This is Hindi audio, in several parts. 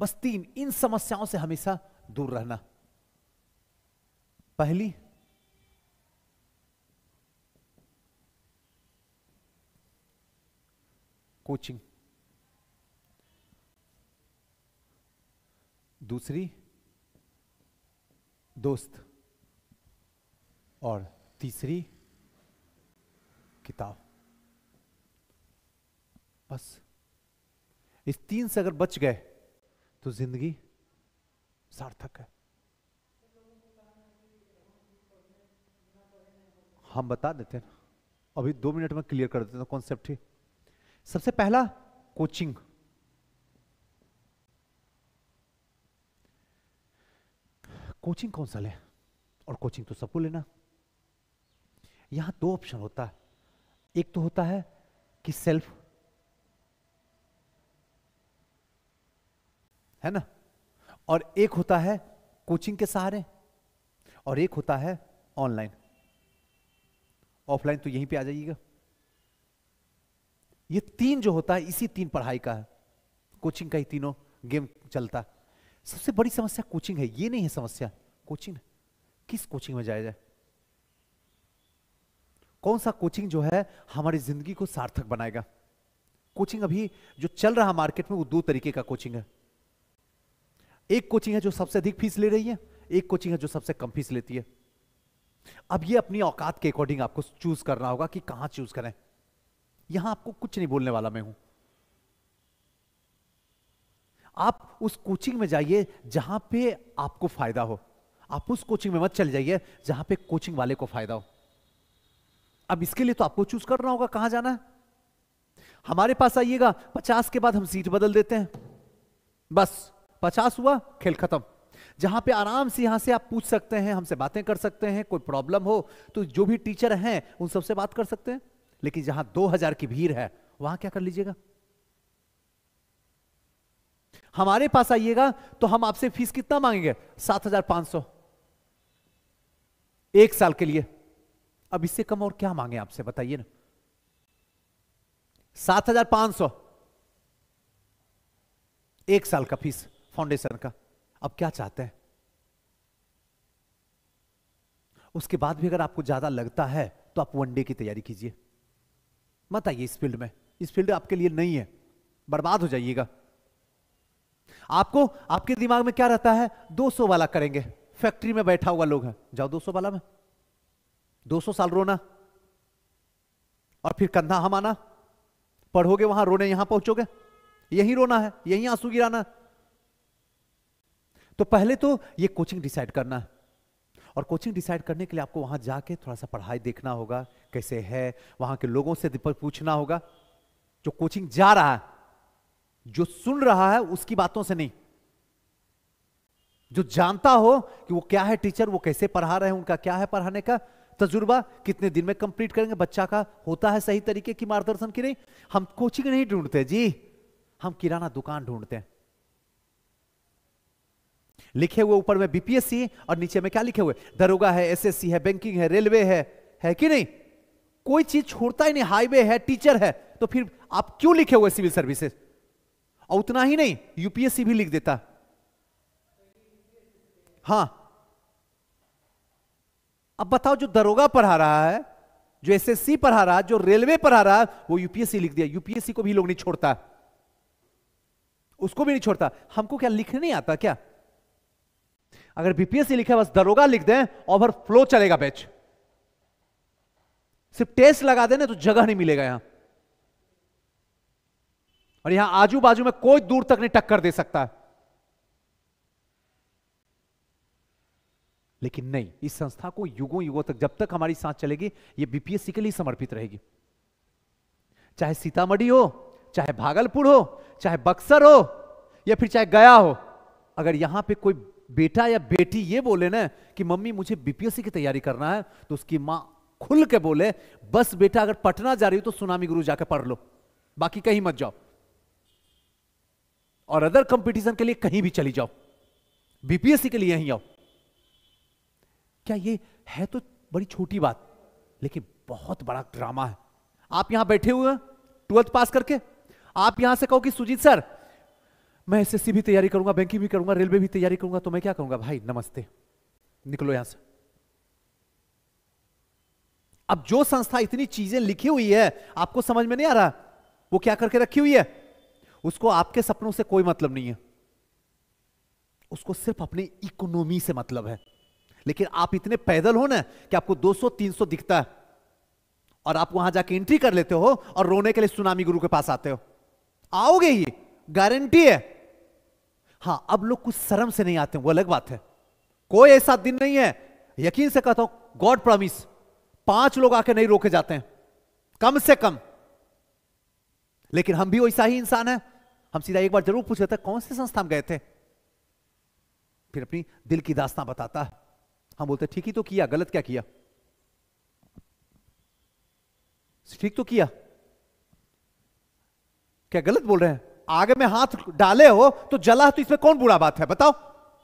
बस तीन इन समस्याओं से हमेशा दूर रहना पहली कोचिंग दूसरी दोस्त और तीसरी किताब बस इस तीन से अगर बच गए तो जिंदगी सार्थक है हम बता देते हैं अभी दो मिनट में क्लियर कर देते हैं कॉन्सेप्ट ही सबसे पहला कोचिंग कोचिंग कौन सा ले और कोचिंग तो सबको लेना यहां दो ऑप्शन होता है एक तो होता है कि सेल्फ है ना और एक होता है कोचिंग के सहारे और एक होता है ऑनलाइन ऑफलाइन तो यहीं पे आ जाइएगा ये तीन जो होता है इसी तीन पढ़ाई का है कोचिंग का ही तीनों गेम चलता सबसे बड़ी समस्या कोचिंग है ये नहीं है समस्या कोचिंग किस कोचिंग में जाया जाए कौन सा कोचिंग जो है हमारी जिंदगी को सार्थक बनाएगा कोचिंग अभी जो चल रहा मार्केट में वो दो तरीके का कोचिंग है एक कोचिंग है जो सबसे अधिक फीस ले रही है एक कोचिंग है जो सबसे कम फीस लेती है अब ये अपनी औकात के अकॉर्डिंग आपको चूज करना होगा कि कहां चूज करें यहां आपको कुछ नहीं बोलने वाला मैं हूं आप उस कोचिंग में जाइए जहां पे आपको फायदा हो आप उस कोचिंग में मत चले जाइए जहां पे कोचिंग वाले को फायदा हो अब इसके लिए तो आपको चूज करना होगा कहां जाना है हमारे पास आइएगा पचास के बाद हम सीट बदल देते हैं बस पचास हुआ खेल खत्म जहां पे आराम से यहां से आप पूछ सकते हैं हमसे बातें कर सकते हैं कोई प्रॉब्लम हो तो जो भी टीचर हैं उन सबसे बात कर सकते हैं लेकिन जहां दो हजार की भीड़ है वहां क्या कर लीजिएगा हमारे पास आइएगा तो हम आपसे फीस कितना मांगेंगे सात हजार पांच सौ एक साल के लिए अब इससे कम और क्या मांगे आपसे बताइए ना सात हजार पांच सौ एक साल का फीस फाउंडेशन का अब क्या चाहते हैं उसके बाद भी अगर आपको ज्यादा लगता है तो आप वनडे की तैयारी कीजिए मत आइए इस फील्ड में इस फील्ड आपके लिए नहीं है बर्बाद हो जाइएगा आपको आपके दिमाग में क्या रहता है 200 वाला करेंगे फैक्ट्री में बैठा हुआ लोग है जाओ 200 वाला में 200 साल रोना और फिर कंधा हम आना पढ़ोगे वहां रोने यहां पहुंचोगे यही रोना है यही आंसू गिराना तो पहले तो ये कोचिंग डिसाइड करना है और कोचिंग डिसाइड करने के लिए आपको वहां जाके थोड़ा सा पढ़ाई देखना होगा कैसे है वहां के लोगों से पूछना होगा जो कोचिंग जा रहा है जो सुन रहा है उसकी बातों से नहीं जो जानता हो कि वो क्या है टीचर वो कैसे पढ़ा रहे हैं उनका क्या है पढ़ाने का तजुर्बा कितने दिन में कंप्लीट करेंगे बच्चा का होता है सही तरीके की मार्गदर्शन की नहीं हम कोचिंग नहीं ढूंढते जी हम किराना दुकान ढूंढते हैं लिखे हुए ऊपर में बीपीएससी और नीचे में क्या लिखे हुए दरोगा है एसएससी है बैंकिंग है रेलवे है है कि नहीं कोई चीज छोड़ता ही नहीं हाईवे है टीचर है तो फिर आप क्यों लिखे हुए सिविल सर्विसेज और उतना ही नहीं यूपीएससी भी लिख देता हां अब बताओ जो दरोगा पढ़ा रहा है जो एसएससी पढ़ा रहा है जो रेलवे पढ़ा रहा है वो यूपीएससी लिख दिया यूपीएससी को भी लोग नहीं छोड़ता उसको भी नहीं छोड़ता हमको क्या लिखने नहीं आता क्या अगर बीपीएससी लिखा बस दरोगा लिख दें ओवर फ्लो चलेगा बैच सिर्फ टेस्ट लगा देने तो जगह नहीं मिलेगा यहां और यहां आजू बाजू में कोई दूर तक नहीं टक्कर दे सकता लेकिन नहीं इस संस्था को युगों युगों तक जब तक हमारी सांस चलेगी ये बीपीएससी के लिए समर्पित रहेगी चाहे सीतामढ़ी हो चाहे भागलपुर हो चाहे बक्सर हो या फिर चाहे गया हो अगर यहां पे कोई बेटा या बेटी ये बोले ना कि मम्मी मुझे बीपीएससी की तैयारी करना है तो उसकी मां खुल के बोले बस बेटा अगर पटना जा रही हो तो सुनामी गुरु जाकर पढ़ लो बाकी कहीं मत जाओ और अदर कंपटीशन के लिए कहीं भी चली जाओ बीपीएससी के लिए यहीं आओ क्या ये है तो बड़ी छोटी बात लेकिन बहुत बड़ा ड्रामा है आप यहां बैठे हुए हैं ट्वेल्थ पास करके आप यहां से कहो कि सुजीत सर मैं एस भी तैयारी करूंगा बैंकिंग भी करूंगा रेलवे भी तैयारी करूंगा तो मैं क्या करूंगा भाई नमस्ते निकलो यहां से अब जो संस्था इतनी चीजें लिखी हुई है आपको समझ में नहीं आ रहा वो क्या करके रखी हुई है उसको आपके सपनों से कोई मतलब नहीं है उसको सिर्फ अपनी इकोनॉमी से मतलब है लेकिन आप इतने पैदल हो ना कि आपको 200 300 दिखता है और आप वहां जाके एंट्री कर लेते हो और रोने के लिए सुनामी गुरु के पास आते हो आओगे ही गारंटी है हां अब लोग कुछ शर्म से नहीं आते वो अलग बात है कोई ऐसा दिन नहीं है यकीन से कहता हूं गॉड प्रॉमिस पांच लोग आके नहीं रोके जाते हैं कम से कम लेकिन हम भी वैसा ही इंसान है हम सीधा एक बार जरूर पूछ लेते कौन से संस्था में गए थे फिर अपनी दिल की दास्ता बताता है हम बोलते ठीक ही तो किया गलत क्या किया ठीक तो किया क्या गलत बोल रहे हैं आगे में हाथ डाले हो तो जला है तो इसमें कौन बुरा बात है बताओ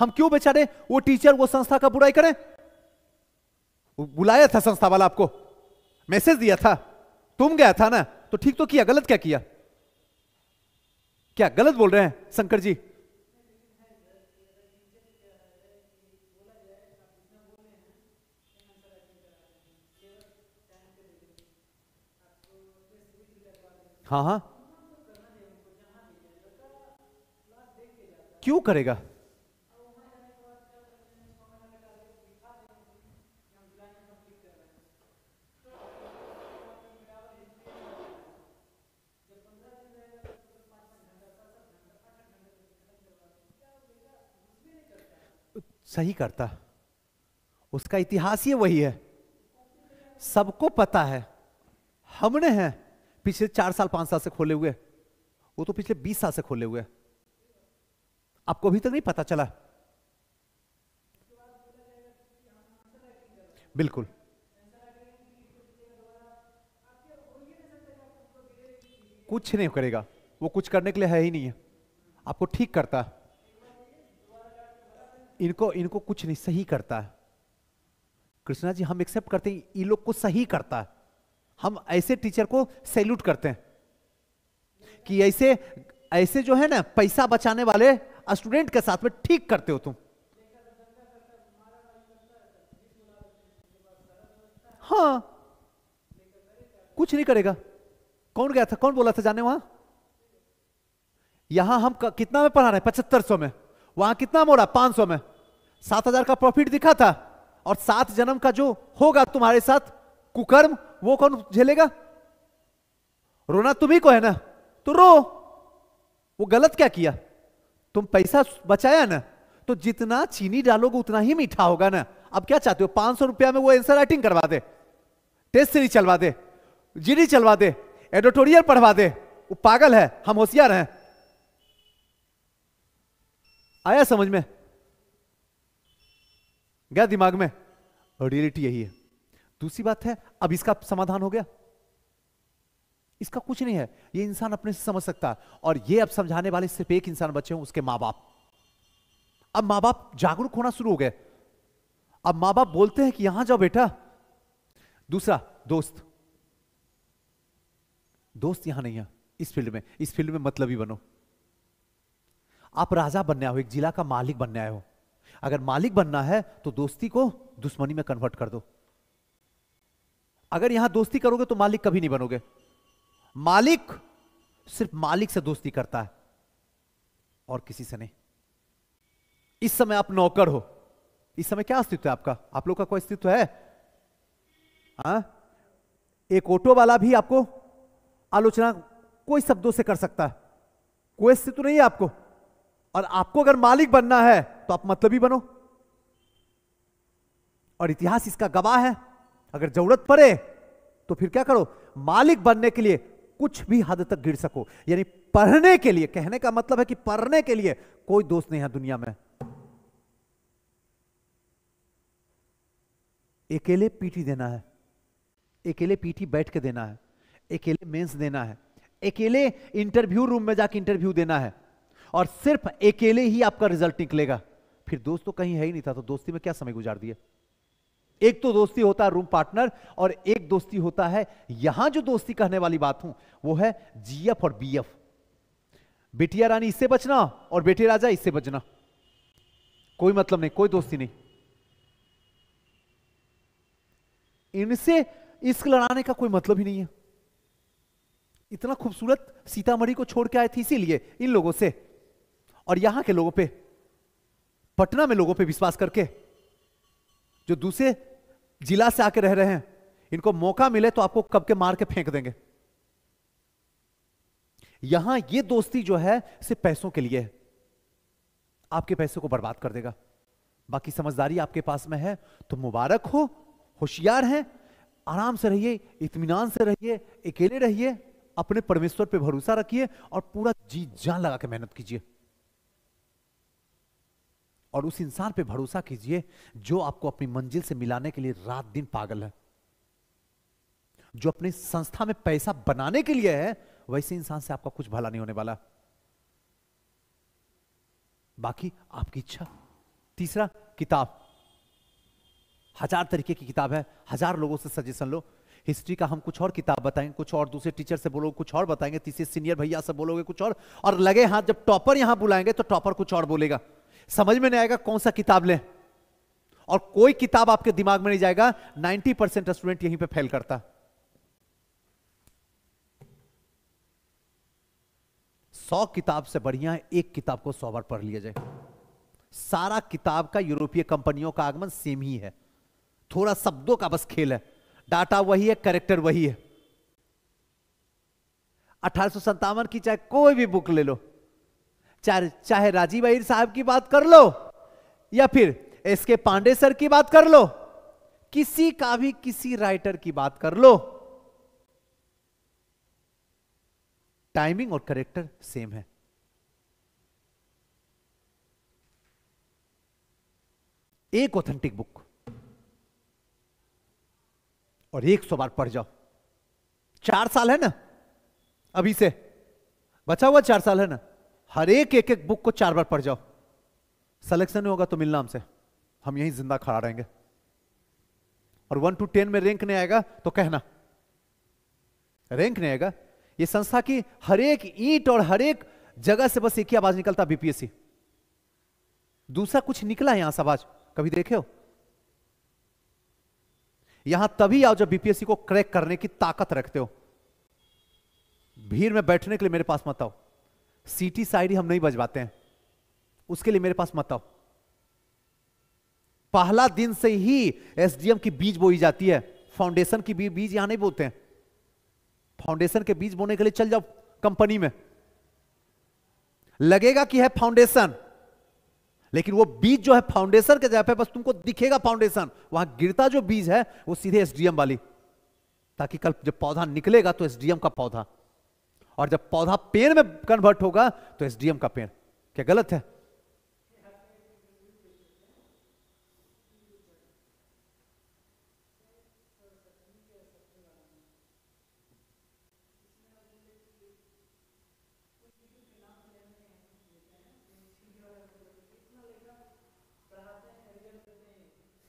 हम क्यों बेचारे वो टीचर वो संस्था का बुराई करें बुलाया था संस्था वाला आपको मैसेज दिया था तुम गया था ना तो ठीक तो किया गलत क्या किया क्या गलत बोल रहे हैं शंकर जी हाँ हाँ क्यों करेगा सही करता उसका इतिहास ही वही है सबको पता है हमने हैं पिछले चार साल पांच साल से खोले हुए वो तो पिछले बीस साल से खोले हुए हैं आपको अभी तक नहीं पता चला बिल्कुल कुछ नहीं करेगा वो कुछ करने के लिए है ही नहीं है आपको ठीक करता है इनको इनको कुछ नहीं सही करता है कृष्णा जी हम एक्सेप्ट करते हैं ये लोग को सही करता है हम ऐसे टीचर को सैल्यूट करते हैं कि ऐसे ऐसे जो है ना पैसा बचाने वाले स्टूडेंट के साथ में ठीक करते हो तुम हाँ कुछ नहीं करेगा कौन गया था कौन बोला था जाने वहां यहां हम कितना में पढ़ा रहे हैं पचहत्तर सौ में वहां कितना मोड़ा पांच सौ में सात हजार का प्रॉफिट दिखा था और सात जन्म का जो होगा तुम्हारे साथ कुकर्म वो कौन झेलेगा रोना तुम्ही को है ना तो रो वो गलत क्या किया तुम पैसा बचाया ना तो जितना चीनी डालोगे उतना ही मीठा होगा ना अब क्या चाहते हो पांच सौ रुपया में वो एंसर राइटिंग करवा दे टेस्ट सीरीज चलवा दे जीडी चलवा दे एडिटोरियल पढ़वा दे वो पागल है हम होशियार हैं आया समझ में गया दिमाग में रियलिटी यही है दूसरी बात है अब इसका समाधान हो गया इसका कुछ नहीं है ये इंसान अपने से समझ सकता है और ये अब समझाने वाले सिर्फ एक इंसान बचे हैं उसके मां बाप अब मां बाप जागरूक होना शुरू हो गए अब मां बाप बोलते हैं कि यहां जाओ बेटा दूसरा दोस्त दोस्त यहां नहीं है इस फील्ड में इस फील्ड में मतलब ही बनो आप राजा बनने आए हो एक जिला का मालिक बनने आए हो अगर मालिक बनना है तो दोस्ती को दुश्मनी में कन्वर्ट कर दो अगर यहां दोस्ती करोगे तो मालिक कभी नहीं बनोगे मालिक सिर्फ मालिक से दोस्ती करता है और किसी से नहीं इस समय आप नौकर हो इस समय क्या अस्तित्व है आपका आप लोग का कोई अस्तित्व है आ? हाँ? एक ऑटो वाला भी आपको आलोचना कोई शब्दों से कर सकता है कोई अस्तित्व नहीं है आपको और आपको अगर मालिक बनना है तो आप मतलब ही बनो और इतिहास इसका गवाह है अगर जरूरत पड़े तो फिर क्या करो मालिक बनने के लिए कुछ भी हद तक गिर सको यानी पढ़ने के लिए कहने का मतलब है कि पढ़ने के लिए कोई दोस्त नहीं है दुनिया में अकेले पीटी देना है अकेले पीटी बैठ के देना है अकेले मेंस देना है अकेले इंटरव्यू रूम में जाके इंटरव्यू देना है और सिर्फ अकेले ही आपका रिजल्ट निकलेगा फिर दोस्त तो कहीं है ही नहीं था तो दोस्ती में क्या समय गुजार दिया एक तो दोस्ती होता है रूम पार्टनर और एक दोस्ती होता है यहां जो दोस्ती कहने वाली बात हूं वो है जीएफ और बीएफ बेटिया रानी इससे बचना और बेटे राजा इससे बचना कोई मतलब नहीं कोई दोस्ती नहीं इनसे इश्क लड़ाने का कोई मतलब ही नहीं है इतना खूबसूरत सीतामढ़ी को छोड़ के आए थे इसीलिए इन लोगों से और यहां के लोगों पे पटना में लोगों पे विश्वास करके जो दूसरे जिला से आके रह रहे हैं इनको मौका मिले तो आपको कब के मार के फेंक देंगे यहां ये दोस्ती जो है सिर्फ पैसों के लिए है आपके पैसे को बर्बाद कर देगा बाकी समझदारी आपके पास में है तो मुबारक हो होशियार हैं आराम से रहिए इतमान से रहिए अकेले रहिए अपने परमेश्वर पे भरोसा रखिए और पूरा जी जान लगा के मेहनत कीजिए और उस इंसान पे भरोसा कीजिए जो आपको अपनी मंजिल से मिलाने के लिए रात दिन पागल है जो अपनी संस्था में पैसा बनाने के लिए है वैसे इंसान से आपका कुछ भला नहीं होने वाला बाकी आपकी इच्छा तीसरा किताब हजार तरीके की किताब है हजार लोगों से सजेशन लो हिस्ट्री का हम कुछ और किताब बताएंगे कुछ और दूसरे टीचर से बोलोगे कुछ और बताएंगे तीसरे सीनियर भैया से बोलोगे कुछ और और लगे हाथ जब टॉपर यहां बुलाएंगे तो टॉपर कुछ और बोलेगा समझ में नहीं आएगा कौन सा किताब लें और कोई किताब आपके दिमाग में नहीं जाएगा 90 परसेंट स्टूडेंट यहीं पे फेल करता सौ किताब से बढ़िया एक किताब को सौ बार पढ़ लिया जाए सारा किताब का यूरोपीय कंपनियों का आगमन सेम ही है थोड़ा शब्दों का बस खेल है डाटा वही है करेक्टर वही है अठारह की चाहे कोई भी बुक ले लो चाहे राजीव अहिर साहब की बात कर लो या फिर एस के पांडे सर की बात कर लो किसी का भी किसी राइटर की बात कर लो टाइमिंग और करेक्टर सेम है एक ऑथेंटिक बुक और एक सौ बार पढ़ जाओ चार साल है ना अभी से बचा हुआ चार साल है ना हर एक एक एक बुक को चार बार पढ़ जाओ सिलेक्शन होगा तो मिलना हमसे हम यहीं जिंदा खड़ा रहेंगे और वन टू टेन में रैंक नहीं आएगा तो कहना रैंक नहीं आएगा ये संस्था की हर एक ईट और हर एक जगह से बस एक ही आवाज निकलता बीपीएससी दूसरा कुछ निकला है यहां से आवाज कभी देखे हो यहां तभी आओ जब बीपीएससी को क्रैक करने की ताकत रखते हो भीड़ में बैठने के लिए मेरे पास मत आओ सीटी साइड हम नहीं बजवाते हैं उसके लिए मेरे पास मत आओ पहला दिन से ही एसडीएम की बीज बोई जाती है फाउंडेशन की बीज यहां नहीं बोते हैं फाउंडेशन के बीज बोने के लिए चल जाओ कंपनी में लगेगा कि है फाउंडेशन लेकिन वो बीज जो है फाउंडेशन के जगह पे बस तुमको दिखेगा फाउंडेशन वहां गिरता जो बीज है वो सीधे एसडीएम वाली ताकि कल जब पौधा निकलेगा तो एसडीएम का पौधा और जब पौधा पेड़ में कन्वर्ट होगा तो एसडीएम का पेड़ क्या गलत है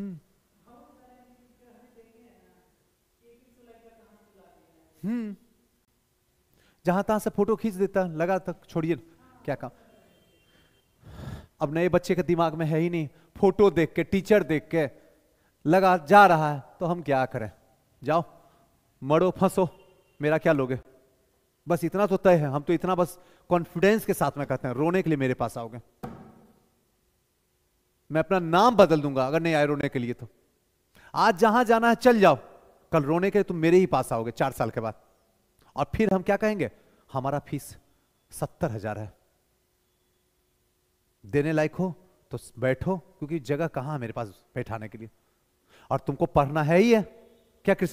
हम्म, हम्म। जहां तहां से फोटो खींच देता लगा तक छोड़िए क्या काम अब नए बच्चे के दिमाग में है ही नहीं फोटो देख के टीचर देख के लगा जा रहा है तो हम क्या करें जाओ मरो फंसो मेरा क्या लोगे बस इतना तो तय है हम तो इतना बस कॉन्फिडेंस के साथ में कहते हैं रोने के लिए मेरे पास आओगे मैं अपना नाम बदल दूंगा अगर नहीं आए रोने के लिए तो आज जहां जाना है चल जाओ कल रोने के तुम मेरे ही पास आओगे चार साल के बाद और फिर हम क्या कहेंगे हमारा फीस सत्तर हजार है देने लायक हो तो बैठो क्योंकि जगह कहां है मेरे पास बैठाने के लिए और तुमको पढ़ना है ही है क्या कृष्ण